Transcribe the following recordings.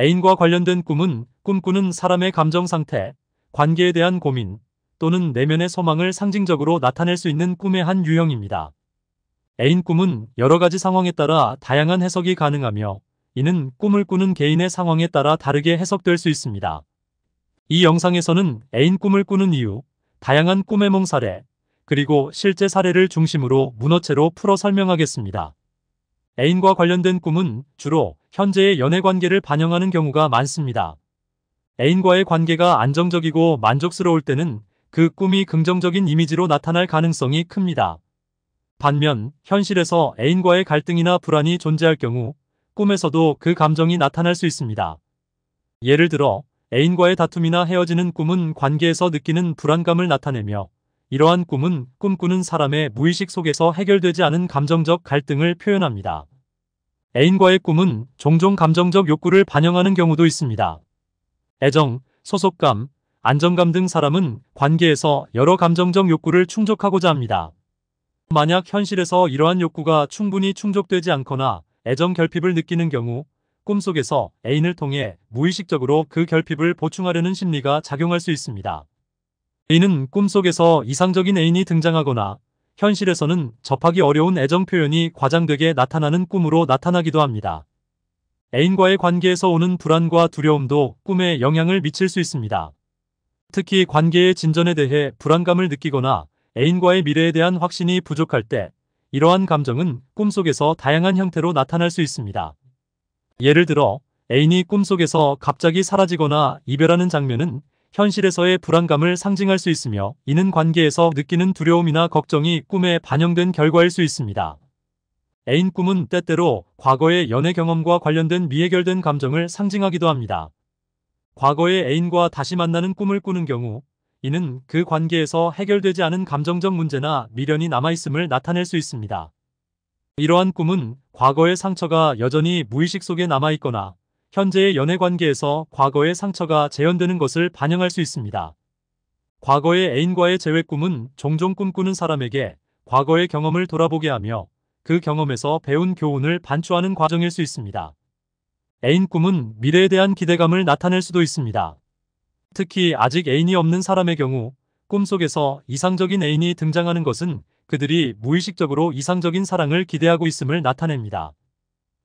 애인과 관련된 꿈은 꿈꾸는 사람의 감정 상태, 관계에 대한 고민 또는 내면의 소망을 상징적으로 나타낼 수 있는 꿈의 한 유형입니다. 애인 꿈은 여러 가지 상황에 따라 다양한 해석이 가능하며 이는 꿈을 꾸는 개인의 상황에 따라 다르게 해석될 수 있습니다. 이 영상에서는 애인 꿈을 꾸는 이유, 다양한 꿈의 몽 사례, 그리고 실제 사례를 중심으로 문어체로 풀어 설명하겠습니다. 애인과 관련된 꿈은 주로 현재의 연애관계를 반영하는 경우가 많습니다. 애인과의 관계가 안정적이고 만족스러울 때는 그 꿈이 긍정적인 이미지로 나타날 가능성이 큽니다. 반면 현실에서 애인과의 갈등이나 불안이 존재할 경우 꿈에서도 그 감정이 나타날 수 있습니다. 예를 들어 애인과의 다툼이나 헤어지는 꿈은 관계에서 느끼는 불안감을 나타내며 이러한 꿈은 꿈꾸는 사람의 무의식 속에서 해결되지 않은 감정적 갈등을 표현합니다. 애인과의 꿈은 종종 감정적 욕구를 반영하는 경우도 있습니다. 애정, 소속감, 안정감 등 사람은 관계에서 여러 감정적 욕구를 충족하고자 합니다. 만약 현실에서 이러한 욕구가 충분히 충족되지 않거나 애정 결핍을 느끼는 경우 꿈속에서 애인을 통해 무의식적으로 그 결핍을 보충하려는 심리가 작용할 수 있습니다. 이는 꿈속에서 이상적인 애인이 등장하거나 현실에서는 접하기 어려운 애정 표현이 과장되게 나타나는 꿈으로 나타나기도 합니다. 애인과의 관계에서 오는 불안과 두려움도 꿈에 영향을 미칠 수 있습니다. 특히 관계의 진전에 대해 불안감을 느끼거나 애인과의 미래에 대한 확신이 부족할 때 이러한 감정은 꿈속에서 다양한 형태로 나타날 수 있습니다. 예를 들어 애인이 꿈속에서 갑자기 사라지거나 이별하는 장면은 현실에서의 불안감을 상징할 수 있으며 이는 관계에서 느끼는 두려움이나 걱정이 꿈에 반영된 결과일 수 있습니다. 애인 꿈은 때때로 과거의 연애 경험과 관련된 미해결된 감정을 상징하기도 합니다. 과거의 애인과 다시 만나는 꿈을 꾸는 경우 이는 그 관계에서 해결되지 않은 감정적 문제나 미련이 남아있음을 나타낼 수 있습니다. 이러한 꿈은 과거의 상처가 여전히 무의식 속에 남아있거나 현재의 연애관계에서 과거의 상처가 재현되는 것을 반영할 수 있습니다. 과거의 애인과의 재회 꿈은 종종 꿈꾸는 사람에게 과거의 경험을 돌아보게 하며 그 경험에서 배운 교훈을 반추하는 과정일 수 있습니다. 애인 꿈은 미래에 대한 기대감을 나타낼 수도 있습니다. 특히 아직 애인이 없는 사람의 경우 꿈속에서 이상적인 애인이 등장하는 것은 그들이 무의식적으로 이상적인 사랑을 기대하고 있음을 나타냅니다.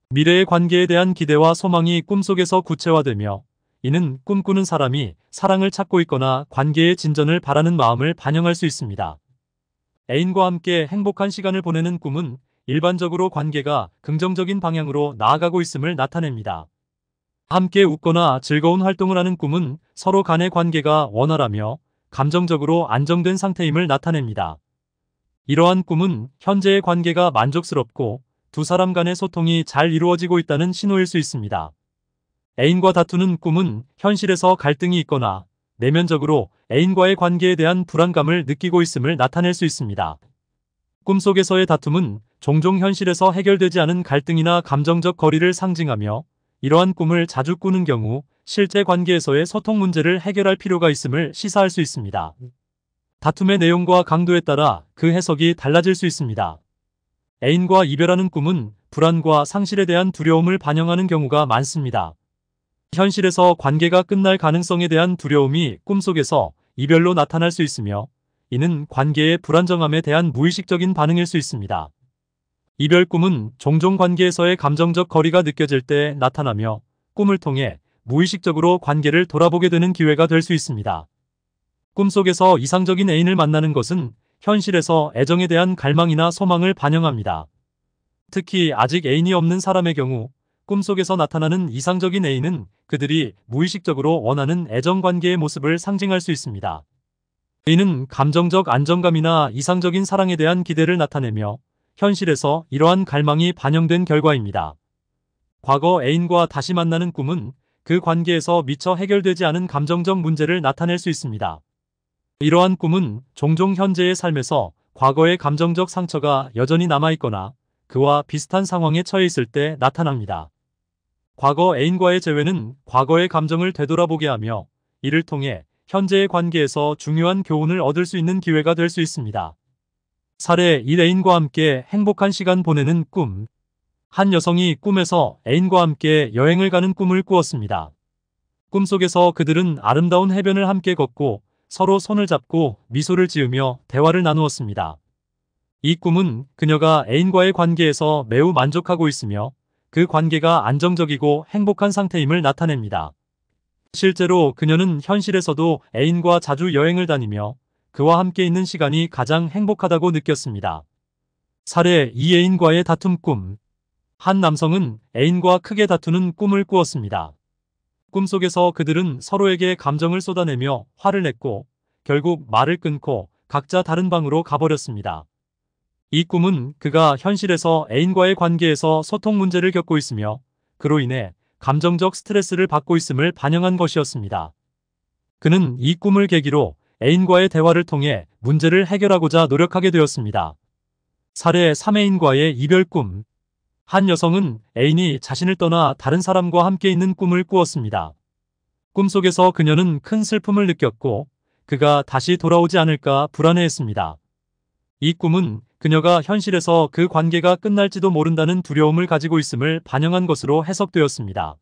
미래의 관계에 대한 기대와 소망이 꿈속에서 구체화되며 이는 꿈꾸는 사람이 사랑을 찾고 있거나 관계의 진전을 바라는 마음을 반영할 수 있습니다. 애인과 함께 행복한 시간을 보내는 꿈은 일반적으로 관계가 긍정적인 방향으로 나아가고 있음을 나타냅니다. 함께 웃거나 즐거운 활동을 하는 꿈은 서로 간의 관계가 원활하며 감정적으로 안정된 상태임을 나타냅니다. 이러한 꿈은 현재의 관계가 만족스럽고 두 사람 간의 소통이 잘 이루어지고 있다는 신호일 수 있습니다. 애인과 다투는 꿈은 현실에서 갈등이 있거나 내면적으로 애인과의 관계에 대한 불안감을 느끼고 있음을 나타낼 수 있습니다. 꿈속에서의 다툼은 종종 현실에서 해결되지 않은 갈등이나 감정적 거리를 상징하며 이러한 꿈을 자주 꾸는 경우 실제 관계에서의 소통 문제를 해결할 필요가 있음을 시사할 수 있습니다. 다툼의 내용과 강도에 따라 그 해석이 달라질 수 있습니다. 애인과 이별하는 꿈은 불안과 상실에 대한 두려움을 반영하는 경우가 많습니다. 현실에서 관계가 끝날 가능성에 대한 두려움이 꿈속에서 이별로 나타날 수 있으며 이는 관계의 불안정함에 대한 무의식적인 반응일 수 있습니다. 이별 꿈은 종종 관계에서의 감정적 거리가 느껴질 때 나타나며 꿈을 통해 무의식적으로 관계를 돌아보게 되는 기회가 될 수 있습니다. 꿈속에서 이상적인 애인을 만나는 것은 현실에서 애정에 대한 갈망이나 소망을 반영합니다. 특히 아직 애인이 없는 사람의 경우 꿈속에서 나타나는 이상적인 애인은 그들이 무의식적으로 원하는 애정관계의 모습을 상징할 수 있습니다. 애인은 감정적 안정감이나 이상적인 사랑에 대한 기대를 나타내며 현실에서 이러한 갈망이 반영된 결과입니다. 과거 애인과 다시 만나는 꿈은 그 관계에서 미처 해결되지 않은 감정적 문제를 나타낼 수 있습니다. 이러한 꿈은 종종 현재의 삶에서 과거의 감정적 상처가 여전히 남아있거나 그와 비슷한 상황에 처해 있을 때 나타납니다. 과거 애인과의 재회는 과거의 감정을 되돌아보게 하며 이를 통해 현재의 관계에서 중요한 교훈을 얻을 수 있는 기회가 될 수 있습니다. 사례 1 애인과 함께 행복한 시간 보내는 꿈 한 여성이 꿈에서 애인과 함께 여행을 가는 꿈을 꾸었습니다. 꿈속에서 그들은 아름다운 해변을 함께 걷고 서로 손을 잡고 미소를 지으며 대화를 나누었습니다. 이 꿈은 그녀가 애인과의 관계에서 매우 만족하고 있으며 그 관계가 안정적이고 행복한 상태임을 나타냅니다. 실제로 그녀는 현실에서도 애인과 자주 여행을 다니며 그와 함께 있는 시간이 가장 행복하다고 느꼈습니다. 사례 2 애인과의 다툼 꿈 한 남성은 애인과 크게 다투는 꿈을 꾸었습니다. 꿈속에서 그들은 서로에게 감정을 쏟아내며 화를 냈고 결국 말을 끊고 각자 다른 방으로 가버렸습니다. 이 꿈은 그가 현실에서 애인과의 관계에서 소통 문제를 겪고 있으며 그로 인해 감정적 스트레스를 받고 있음을 반영한 것이었습니다. 그는 이 꿈을 계기로 애인과의 대화를 통해 문제를 해결하고자 노력하게 되었습니다. 사례 3애인과의 이별 꿈한 여성은 애인이 자신을 떠나 다른 사람과 함께 있는 꿈을 꾸었습니다. 꿈속에서 그녀는 큰 슬픔을 느꼈고 그가 다시 돌아오지 않을까 불안해했습니다. 이 꿈은 그녀가 현실에서 그 관계가 끝날지도 모른다는 두려움을 가지고 있음을 반영한 것으로 해석되었습니다.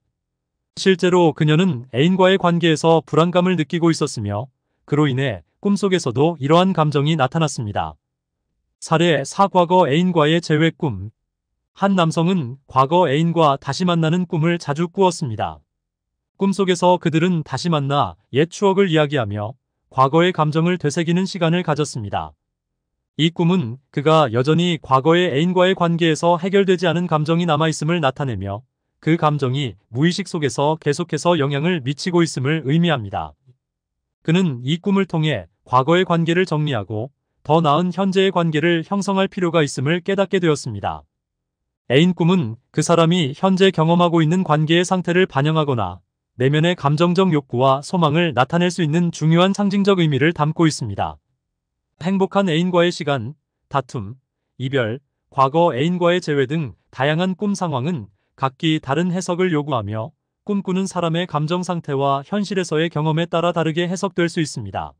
실제로 그녀는 애인과의 관계에서 불안감을 느끼고 있었으며 그로 인해 꿈속에서도 이러한 감정이 나타났습니다. 사례 4과거 애인과의 재회 꿈한 남성은 과거 애인과 다시 만나는 꿈을 자주 꾸었습니다. 꿈속에서 그들은 다시 만나 옛 추억을 이야기하며 과거의 감정을 되새기는 시간을 가졌습니다. 이 꿈은 그가 여전히 과거의 애인과의 관계에서 해결되지 않은 감정이 남아있음을 나타내며 그 감정이 무의식 속에서 계속해서 영향을 미치고 있음을 의미합니다. 그는 이 꿈을 통해 과거의 관계를 정리하고 더 나은 현재의 관계를 형성할 필요가 있음을 깨닫게 되었습니다. 애인 꿈은 그 사람이 현재 경험하고 있는 관계의 상태를 반영하거나 내면의 감정적 욕구와 소망을 나타낼 수 있는 중요한 상징적 의미를 담고 있습니다. 행복한 애인과의 시간, 다툼, 이별, 과거 애인과의 재회 등 다양한 꿈 상황은 각기 다른 해석을 요구하며 꿈꾸는 사람의 감정 상태와 현실에서의 경험에 따라 다르게 해석될 수 있습니다.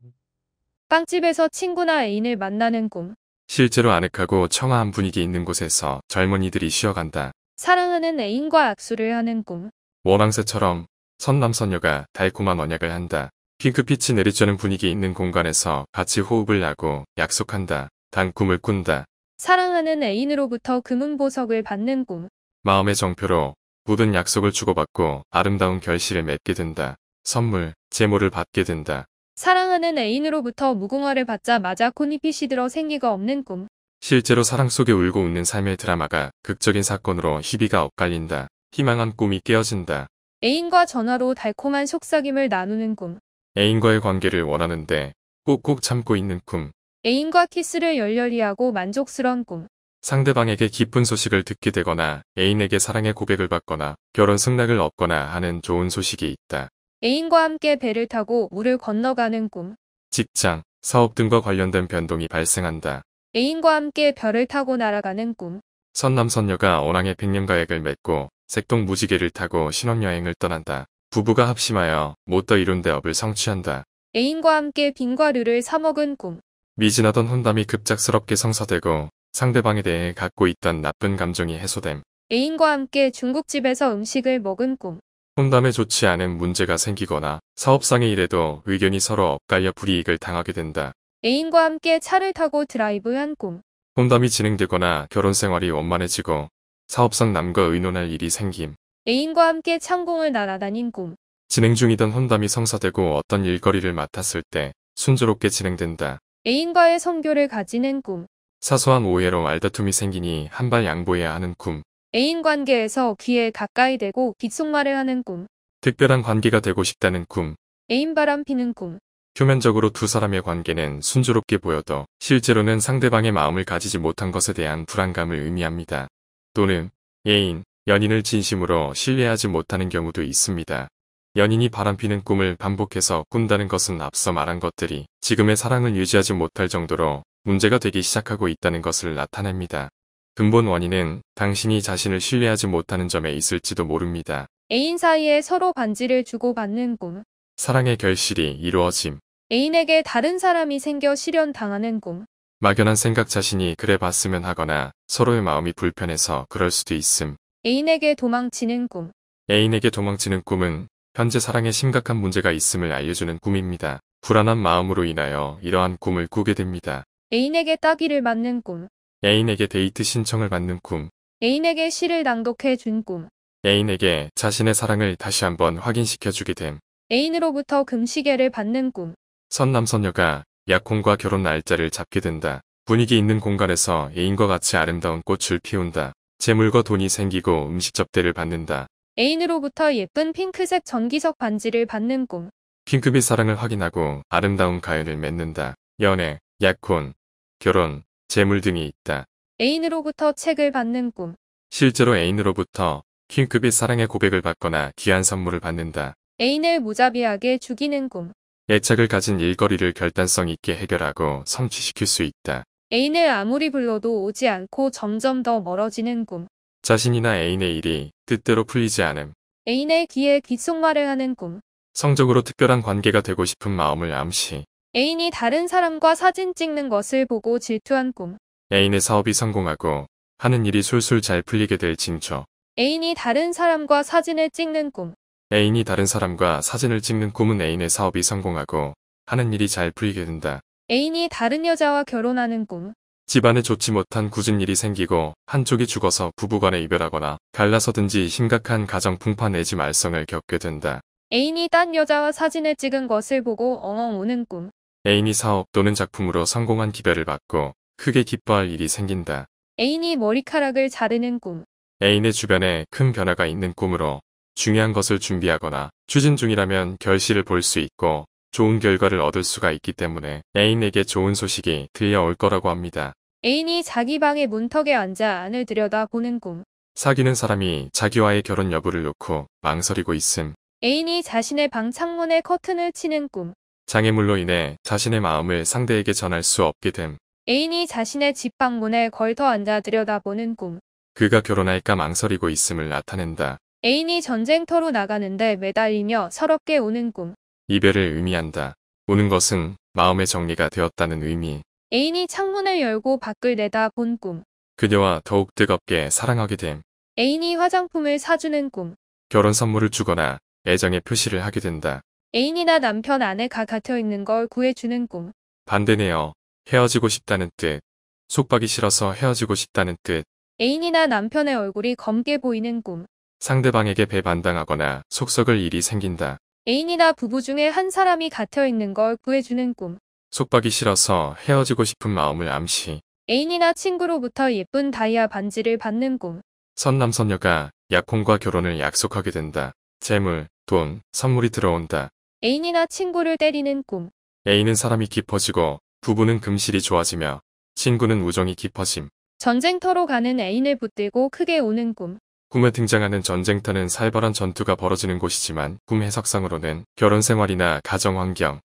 빵집에서 친구나 애인을 만나는 꿈 실제로 아늑하고 청아한 분위기 있는 곳에서 젊은이들이 쉬어간다. 사랑하는 애인과 악수를 하는 꿈. 원앙새처럼 선남선녀가 달콤한 언약을 한다. 핑크빛이 내리쬐는 분위기 있는 공간에서 같이 호흡을 나고 약속한다. 단 꿈을 꾼다. 사랑하는 애인으로부터 금은 보석을 받는 꿈. 마음의 정표로 모든 약속을 주고받고 아름다운 결실을 맺게 된다. 선물, 재물을 받게 된다. 사랑하는 애인으로부터 무궁화를 받자마자 코니피 시들어 생기가 없는 꿈. 실제로 사랑 속에 울고 웃는 삶의 드라마가 극적인 사건으로 희비가 엇갈린다. 희망한 꿈이 깨어진다. 애인과 전화로 달콤한 속삭임을 나누는 꿈. 애인과의 관계를 원하는데 꼭꼭 참고 있는 꿈. 애인과 키스를 열렬히 하고 만족스러운 꿈. 상대방에게 기쁜 소식을 듣게 되거나 애인에게 사랑의 고백을 받거나 결혼 승낙을 얻거나 하는 좋은 소식이 있다. 애인과 함께 배를 타고 물을 건너가는 꿈. 직장, 사업 등과 관련된 변동이 발생한다. 애인과 함께 별을 타고 날아가는 꿈. 선남선녀가 언항의 백년가액을 맺고 색동 무지개를 타고 신혼여행을 떠난다. 부부가 합심하여 못 더 이룬 대업을 성취한다. 애인과 함께 빙과류를 사먹은 꿈. 미진하던 혼담이 급작스럽게 성사되고 상대방에 대해 갖고 있던 나쁜 감정이 해소됨. 애인과 함께 중국집에서 음식을 먹은 꿈. 혼담에 좋지 않은 문제가 생기거나 사업상의 일에도 의견이 서로 엇갈려 불이익을 당하게 된다. 애인과 함께 차를 타고 드라이브한 꿈. 혼담이 진행되거나 결혼 생활이 원만해지고 사업상 남과 의논할 일이 생김. 애인과 함께 창공을 날아다닌 꿈. 진행 중이던 혼담이 성사되고 어떤 일거리를 맡았을 때 순조롭게 진행된다. 애인과의 성교를 가지는 꿈. 사소한 오해로 말다툼이 생기니 한 발 양보해야 하는 꿈. 애인 관계에서 귀에 가까이 대고 귓속말을 하는 꿈. 특별한 관계가 되고 싶다는 꿈. 애인 바람 피는 꿈. 표면적으로 두 사람의 관계는 순조롭게 보여도 실제로는 상대방의 마음을 가지지 못한 것에 대한 불안감을 의미합니다. 또는 애인, 연인을 진심으로 신뢰하지 못하는 경우도 있습니다. 연인이 바람피는 꿈을 반복해서 꾼다는 것은 앞서 말한 것들이 지금의 사랑을 유지하지 못할 정도로 문제가 되기 시작하고 있다는 것을 나타냅니다. 근본 원인은 당신이 자신을 신뢰하지 못하는 점에 있을지도 모릅니다. 애인 사이에 서로 반지를 주고받는 꿈. 사랑의 결실이 이루어짐. 애인에게 다른 사람이 생겨 실현당하는 꿈. 막연한 생각 자신이 그래 봤으면 하거나 서로의 마음이 불편해서 그럴 수도 있음. 애인에게 도망치는 꿈. 애인에게 도망치는 꿈은 현재 사랑에 심각한 문제가 있음을 알려주는 꿈입니다. 불안한 마음으로 인하여 이러한 꿈을 꾸게 됩니다. 애인에게 따귀를 맞는 꿈. 애인에게 데이트 신청을 받는 꿈. 애인에게 시를 낭독해 준 꿈. 애인에게 자신의 사랑을 다시 한번 확인시켜주게 됨. 애인으로부터 금시계를 받는 꿈. 선남선녀가 약혼과 결혼 날짜를 잡게 된다. 분위기 있는 공간에서 애인과 같이 아름다운 꽃을 피운다. 재물과 돈이 생기고 음식 접대를 받는다. 애인으로부터 예쁜 핑크색 전기석 반지를 받는 꿈. 핑크빛 사랑을 확인하고 아름다운 가연을 맺는다. 연애, 약혼, 결혼, 재물 등이 있다. 애인으로부터 책을 받는 꿈. 실제로 애인으로부터 킹급이 사랑의 고백을 받거나 귀한 선물을 받는다. 애인을 무자비하게 죽이는 꿈. 애착을 가진 일거리를 결단성 있게 해결하고 성취시킬 수 있다. 애인을 아무리 불러도 오지 않고 점점 더 멀어지는 꿈. 자신이나 애인의 일이 뜻대로 풀리지 않음. 애인의 귀에 귓속말을 하는 꿈. 성적으로 특별한 관계가 되고 싶은 마음을 암시. 애인이 다른 사람과 사진 찍는 것을 보고 질투한 꿈. 애인의 사업이 성공하고 하는 일이 술술 잘 풀리게 될 징조. 애인이 다른 사람과 사진을 찍는 꿈. 애인이 다른 사람과 사진을 찍는 꿈은 애인의 사업이 성공하고 하는 일이 잘 풀리게 된다. 애인이 다른 여자와 결혼하는 꿈. 집안에 좋지 못한 굳은 일이 생기고 한쪽이 죽어서 부부간에 이별하거나 갈라서든지 심각한 가정 풍파 내지 말썽을 겪게 된다. 애인이 딴 여자와 사진을 찍은 것을 보고 엉엉 우는 꿈. 애인이 사업 또는 작품으로 성공한 기별을 받고 크게 기뻐할 일이 생긴다. 애인이 머리카락을 자르는 꿈. 애인의 주변에 큰 변화가 있는 꿈으로 중요한 것을 준비하거나 추진 중이라면 결실을 볼 수 있고 좋은 결과를 얻을 수가 있기 때문에 애인에게 좋은 소식이 들려올 거라고 합니다. 애인이 자기 방의 문턱에 앉아 안을 들여다보는 꿈. 사귀는 사람이 자기와의 결혼 여부를 놓고 망설이고 있음. 애인이 자신의 방 창문에 커튼을 치는 꿈. 장애물로 인해 자신의 마음을 상대에게 전할 수 없게 됨. 애인이 자신의 집 방문에 걸터 앉아 들여다보는 꿈. 그가 결혼할까 망설이고 있음을 나타낸다. 애인이 전쟁터로 나가는데 매달리며 서럽게 우는 꿈. 이별을 의미한다. 우는 것은 마음의 정리가 되었다는 의미. 애인이 창문을 열고 밖을 내다 본 꿈. 그녀와 더욱 뜨겁게 사랑하게 됨. 애인이 화장품을 사주는 꿈. 결혼 선물을 주거나 애정의 표시를 하게 된다. 애인이나 남편 아내가 갇혀 있는 걸 구해주는 꿈. 반대네요. 헤어지고 싶다는 뜻. 속박이 싫어서 헤어지고 싶다는 뜻. 애인이나 남편의 얼굴이 검게 보이는 꿈. 상대방에게 배반당하거나 속썩을 일이 생긴다. 애인이나 부부 중에 한 사람이 갇혀 있는 걸 구해주는 꿈. 속박이 싫어서 헤어지고 싶은 마음을 암시. 애인이나 친구로부터 예쁜 다이아 반지를 받는 꿈. 선남선녀가 약혼과 결혼을 약속하게 된다. 재물, 돈, 선물이 들어온다. 애인이나 친구를 때리는 꿈. 애인은 사람이 깊어지고 부부는 금실이 좋아지며 친구는 우정이 깊어짐. 전쟁터로 가는 애인을 붙들고 크게 우는 꿈. 꿈에 등장하는 전쟁터는 살벌한 전투가 벌어지는 곳이지만 꿈 해석상으로는 결혼 생활이나 가정 환경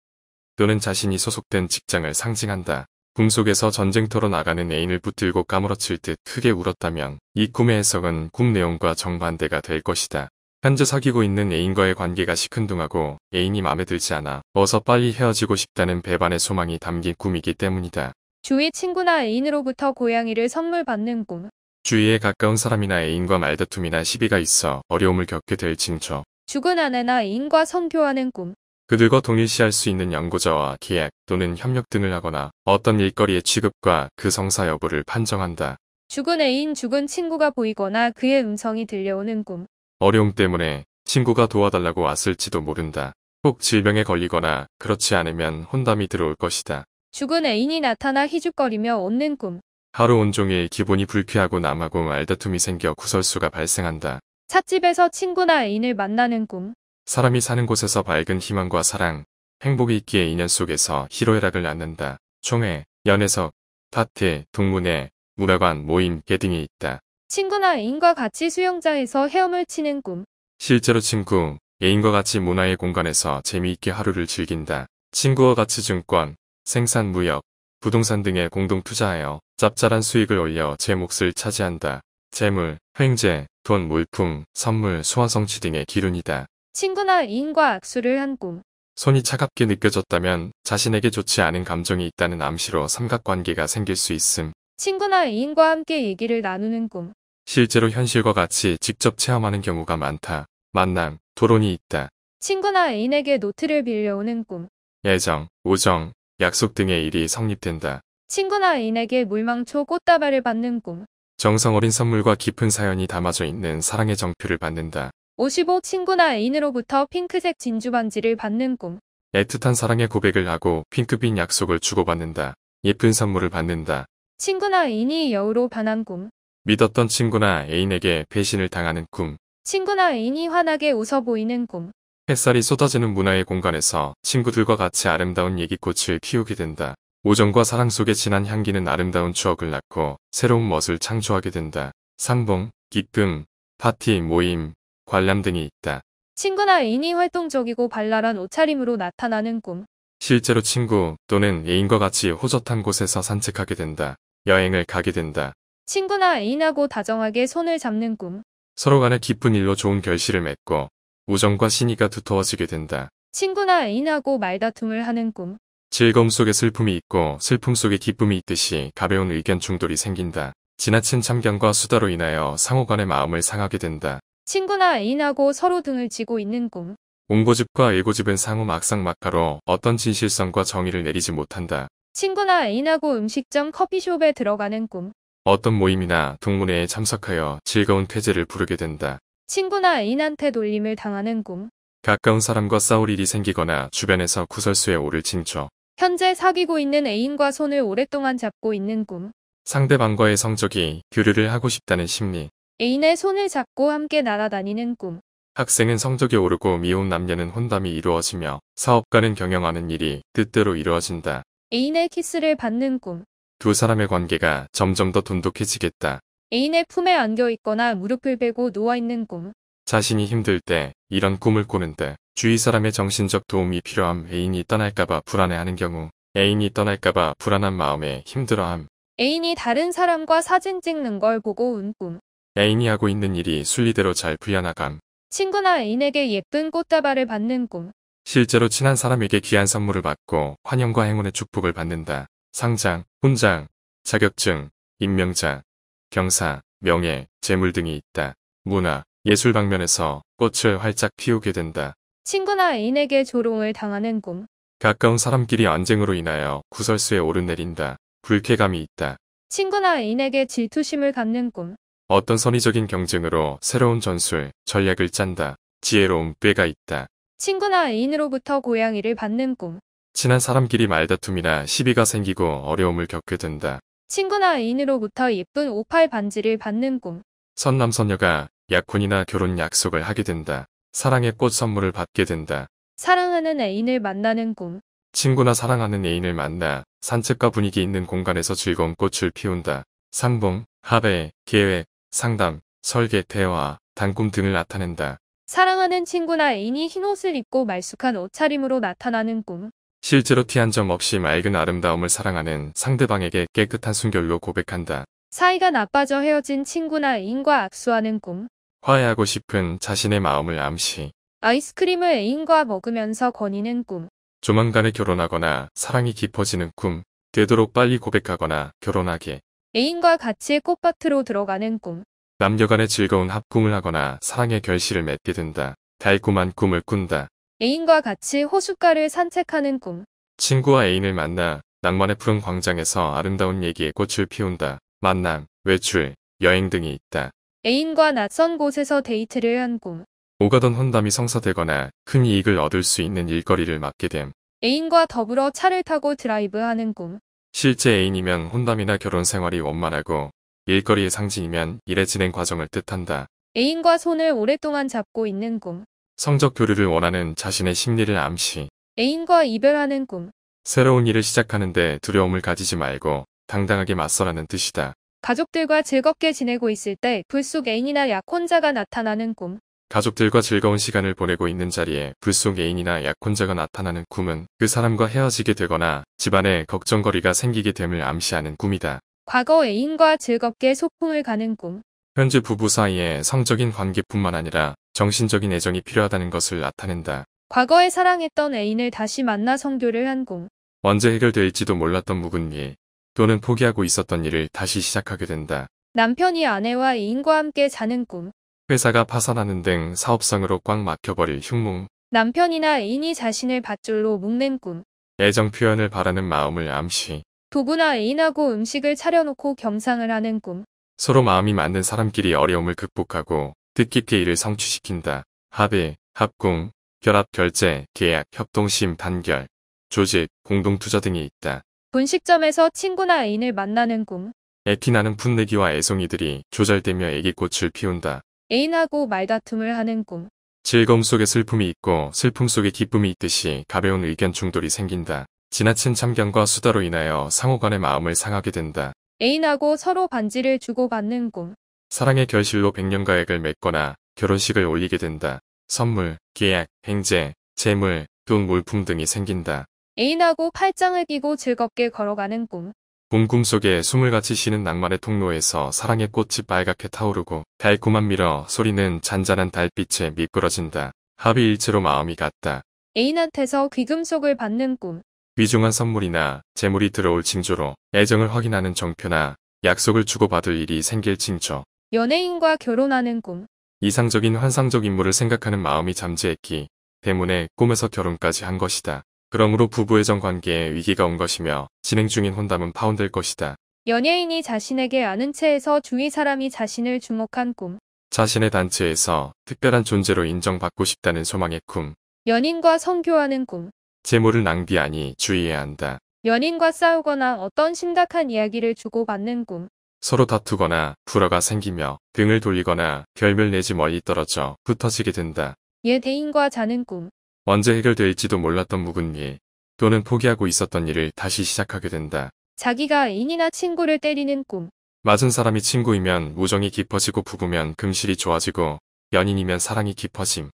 또는 자신이 소속된 직장을 상징한다. 꿈속에서 전쟁터로 나가는 애인을 붙들고 까무러칠 듯 크게 울었다면 이 꿈의 해석은 꿈 내용과 정반대가 될 것이다. 현재 사귀고 있는 애인과의 관계가 시큰둥하고 애인이 마음에 들지 않아 어서 빨리 헤어지고 싶다는 배반의 소망이 담긴 꿈이기 때문이다. 주위 친구나 애인으로부터 고양이를 선물 받는 꿈. 주위에 가까운 사람이나 애인과 말다툼이나 시비가 있어 어려움을 겪게 될 징조. 죽은 아내나 애인과 성교하는 꿈. 그들과 동일시할 수 있는 연구자와 계약 또는 협력 등을 하거나 어떤 일거리의 취급과 그 성사 여부를 판정한다. 죽은 애인, 죽은 친구가 보이거나 그의 음성이 들려오는 꿈. 어려움 때문에 친구가 도와달라고 왔을지도 모른다. 꼭 질병에 걸리거나 그렇지 않으면 혼담이 들어올 것이다. 죽은 애인이 나타나 희죽거리며 웃는 꿈. 하루 온종일 기분이 불쾌하고 남하고 말다툼이 생겨 구설수가 발생한다. 찻집에서 친구나 애인을 만나는 꿈. 사람이 사는 곳에서 밝은 희망과 사랑, 행복이 있기에 인연 속에서 희로애락을 낳는다. 총회, 연회석, 파티, 동문회, 문화관, 모임, 개등이 있다. 친구나 애인과 같이 수영장에서 헤엄을 치는 꿈. 실제로 친구, 애인과 같이 문화의 공간에서 재미있게 하루를 즐긴다. 친구와 같이 증권, 생산 무역, 부동산 등에 공동 투자하여 짭짤한 수익을 올려 제 몫을 차지한다. 재물, 횡재, 돈, 물품, 선물, 소환 성취 등의 기운이다 친구나 애인과 악수를 한 꿈. 손이 차갑게 느껴졌다면 자신에게 좋지 않은 감정이 있다는 암시로 삼각관계가 생길 수 있음. 친구나 애인과 함께 얘기를 나누는 꿈. 실제로 현실과 같이 직접 체험하는 경우가 많다. 만남, 토론이 있다. 친구나 애인에게 노트를 빌려오는 꿈. 애정, 우정, 약속 등의 일이 성립된다. 친구나 애인에게 물망초 꽃다발을 받는 꿈. 정성 어린 선물과 깊은 사연이 담아져 있는 사랑의 정표를 받는다. 55 친구나 애인으로부터 핑크색 진주 반지를 받는 꿈. 애틋한 사랑의 고백을 하고 핑크빛 약속을 주고받는다. 예쁜 선물을 받는다. 친구나 애인이 여우로 반한 꿈. 믿었던 친구나 애인에게 배신을 당하는 꿈. 친구나 애인이 환하게 웃어 보이는 꿈. 햇살이 쏟아지는 문화의 공간에서 친구들과 같이 아름다운 얘기꽃을 키우게 된다. 오정과 사랑 속에 진한 향기는 아름다운 추억을 낳고 새로운 멋을 창조하게 된다. 상봉, 기쁨, 파티, 모임, 관람 등이 있다. 친구나 애인이 활동적이고 발랄한 옷차림으로 나타나는 꿈. 실제로 친구 또는 애인과 같이 호젓한 곳에서 산책하게 된다. 여행을 가게 된다. 친구나 애인하고 다정하게 손을 잡는 꿈. 서로 간에 기쁜 일로 좋은 결실을 맺고 우정과 신의가 두터워지게 된다. 친구나 애인하고 말다툼을 하는 꿈. 즐거움 속에 슬픔이 있고 슬픔 속에 기쁨이 있듯이 가벼운 의견 충돌이 생긴다. 지나친 참견과 수다로 인하여 상호 간의 마음을 상하게 된다. 친구나 애인하고 서로 등을 지고 있는 꿈. 옹고집과 일고집은 상호 막상막하로 어떤 진실성과 정의를 내리지 못한다. 친구나 애인하고 음식점 커피숍에 들어가는 꿈. 어떤 모임이나 동문회에 참석하여 즐거운 퇴재를 부르게 된다. 친구나 애인한테 놀림을 당하는 꿈. 가까운 사람과 싸울 일이 생기거나 주변에서 구설수에 오를 징조. 현재 사귀고 있는 애인과 손을 오랫동안 잡고 있는 꿈. 상대방과의 성적이 교류를 하고 싶다는 심리. 애인의 손을 잡고 함께 날아다니는 꿈. 학생은 성적이 오르고 미혼 남녀는 혼담이 이루어지며 사업가는 경영하는 일이 뜻대로 이루어진다. 애인의 키스를 받는 꿈. 두 사람의 관계가 점점 더 돈독해지겠다. 애인의 품에 안겨 있거나 무릎을 베고 누워있는 꿈. 자신이 힘들 때 이런 꿈을 꾸는데 주위 사람의 정신적 도움이 필요함 애인이 떠날까봐 불안해하는 경우 애인이 떠날까봐 불안한 마음에 힘들어함 애인이 다른 사람과 사진 찍는 걸 보고 운 꿈. 애인이 하고 있는 일이 순리대로 잘 풀려나감 친구나 애인에게 예쁜 꽃다발을 받는 꿈. 실제로 친한 사람에게 귀한 선물을 받고 환영과 행운의 축복을 받는다. 상장, 훈장, 자격증, 임명장, 경사, 명예, 재물 등이 있다. 문화, 예술 방면에서 꽃을 활짝 피우게 된다. 친구나 애인에게 조롱을 당하는 꿈. 가까운 사람끼리 언쟁으로 인하여 구설수에 오르내린다. 불쾌감이 있다. 친구나 애인에게 질투심을 갖는 꿈. 어떤 선의적인 경쟁으로 새로운 전술, 전략을 짠다. 지혜로운 꾀가 있다. 친구나 애인으로부터 고양이를 받는 꿈. 친한 사람끼리 말다툼이나 시비가 생기고 어려움을 겪게 된다. 친구나 애인으로부터 예쁜 오팔 반지를 받는 꿈. 선남선녀가 약혼이나 결혼 약속을 하게 된다. 사랑의 꽃 선물을 받게 된다. 사랑하는 애인을 만나는 꿈. 친구나 사랑하는 애인을 만나 산책과 분위기 있는 공간에서 즐거운 꽃을 피운다. 상봉, 합의, 계획, 상담, 설계, 대화, 단꿈 등을 나타낸다. 사랑하는 친구나 애인이 흰 옷을 입고 말쑥한 옷차림으로 나타나는 꿈. 실제로 티 한 점 없이 맑은 아름다움을 사랑하는 상대방에게 깨끗한 순결로 고백한다. 사이가 나빠져 헤어진 친구나 애인과 악수하는 꿈. 화해하고 싶은 자신의 마음을 암시. 아이스크림을 애인과 먹으면서 거니는 꿈. 조만간에 결혼하거나 사랑이 깊어지는 꿈. 되도록 빨리 고백하거나 결혼하게. 애인과 같이 꽃밭으로 들어가는 꿈. 남녀간의 즐거운 합꿈을 하거나 사랑의 결실을 맺게 된다. 달콤한 꿈을 꾼다. 애인과 같이 호숫가를 산책하는 꿈. 친구와 애인을 만나 낭만의 푸른 광장에서 아름다운 얘기의 꽃을 피운다. 만남, 외출, 여행 등이 있다. 애인과 낯선 곳에서 데이트를 한 꿈. 오가던 혼담이 성사되거나 큰 이익을 얻을 수 있는 일거리를 맡게 됨. 애인과 더불어 차를 타고 드라이브하는 꿈. 실제 애인이면 혼담이나 결혼 생활이 원만하고 일거리의 상징이면 일의 진행 과정을 뜻한다. 애인과 손을 오랫동안 잡고 있는 꿈. 성적 교류를 원하는 자신의 심리를 암시. 애인과 이별하는 꿈. 새로운 일을 시작하는데 두려움을 가지지 말고 당당하게 맞서라는 뜻이다. 가족들과 즐겁게 지내고 있을 때 불쑥 애인이나 약혼자가 나타나는 꿈. 가족들과 즐거운 시간을 보내고 있는 자리에 불쑥 애인이나 약혼자가 나타나는 꿈은 그 사람과 헤어지게 되거나 집안에 걱정거리가 생기게 됨을 암시하는 꿈이다. 과거 애인과 즐겁게 소풍을 가는 꿈. 현재 부부 사이에 성적인 관계뿐만 아니라 정신적인 애정이 필요하다는 것을 나타낸다. 과거에 사랑했던 애인을 다시 만나 성교를 한 꿈. 언제 해결될지도 몰랐던 묵은 일, 또는 포기하고 있었던 일을 다시 시작하게 된다. 남편이 아내와 애인과 함께 자는 꿈. 회사가 파산하는 등사업상으로꽉 막혀버릴 흉몽. 남편이나 애인이 자신을 밧줄로 묶는 꿈. 애정 표현을 바라는 마음을 암시. 도구나 애인하고 음식을 차려놓고 겸상을 하는 꿈. 서로 마음이 맞는 사람끼리 어려움을 극복하고 듣기 게이를 성취시킨다. 합의, 합공, 결합 결제, 계약, 협동심, 단결, 조직, 공동투자 등이 있다. 분식점에서 친구나 애인을 만나는 꿈. 애티나는 풋내기와 애송이들이 조절되며 애기꽃을 피운다. 애인하고 말다툼을 하는 꿈. 즐거움 속에 슬픔이 있고 슬픔 속에 기쁨이 있듯이 가벼운 의견 충돌이 생긴다. 지나친 참견과 수다로 인하여 상호간의 마음을 상하게 된다. 애인하고 서로 반지를 주고받는 꿈. 사랑의 결실로 백년가액을 맺거나 결혼식을 올리게 된다. 선물, 계약, 행제, 재물, 돈 물품 등이 생긴다. 애인하고 팔짱을 끼고 즐겁게 걸어가는 꿈. 봄 꿈속에 숨을같이 쉬는 낭만의 통로에서 사랑의 꽃이 빨갛게 타오르고 달콤한 미러 소리는 잔잔한 달빛에 미끄러진다. 합의일체로 마음이 같다. 애인한테서 귀금속을 받는 꿈. 귀중한 선물이나 재물이 들어올 징조로 애정을 확인하는 정표나 약속을 주고받을 일이 생길 징조. 연예인과 결혼하는 꿈. 이상적인 환상적 인물을 생각하는 마음이 잠재했기 때문에 꿈에서 결혼까지 한 것이다. 그러므로 부부의 정관계에 위기가 온 것이며 진행 중인 혼담은 파혼될 것이다. 연예인이 자신에게 아는 채에서 주위 사람이 자신을 주목한 꿈. 자신의 단체에서 특별한 존재로 인정받고 싶다는 소망의 꿈. 연인과 성교하는 꿈. 재물을 낭비하니 주의해야 한다. 연인과 싸우거나 어떤 심각한 이야기를 주고받는 꿈. 서로 다투거나 불화가 생기며 등을 돌리거나 별을 내지 멀리 떨어져 붙어지게 된다. 예 대인과 자는 꿈. 언제 해결될지도 몰랐던 묵은 일 또는 포기하고 있었던 일을 다시 시작하게 된다. 자기가 인이나 친구를 때리는 꿈. 맞은 사람이 친구이면 우정이 깊어지고 부부면 금실이 좋아지고 연인이면 사랑이 깊어짐.